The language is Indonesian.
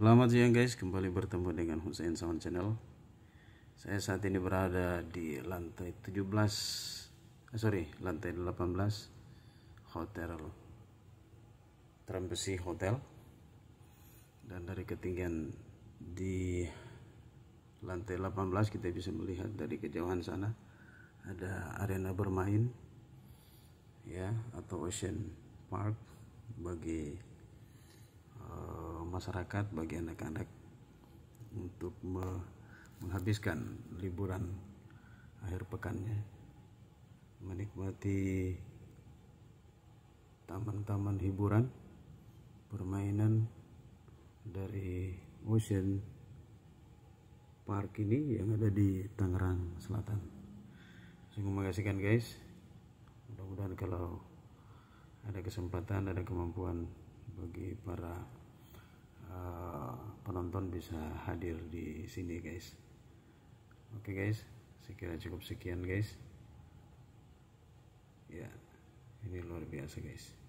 Selamat siang guys, kembali bertemu dengan Hussein Sound Channel Saya saat ini berada di lantai 17 eh, Sorry, lantai 18 Hotel Trembesi Hotel Dan dari ketinggian di lantai 18 kita bisa melihat dari kejauhan sana Ada arena bermain ya Atau Ocean Park Bagi masyarakat bagi anak-anak untuk menghabiskan liburan akhir pekannya menikmati taman-taman hiburan permainan dari Ocean Park ini yang ada di Tangerang Selatan saya mengasihkan guys mudah-mudahan kalau ada kesempatan ada kemampuan bagi para penonton bisa hadir di sini guys oke okay, guys sekira cukup sekian guys ya ini luar biasa guys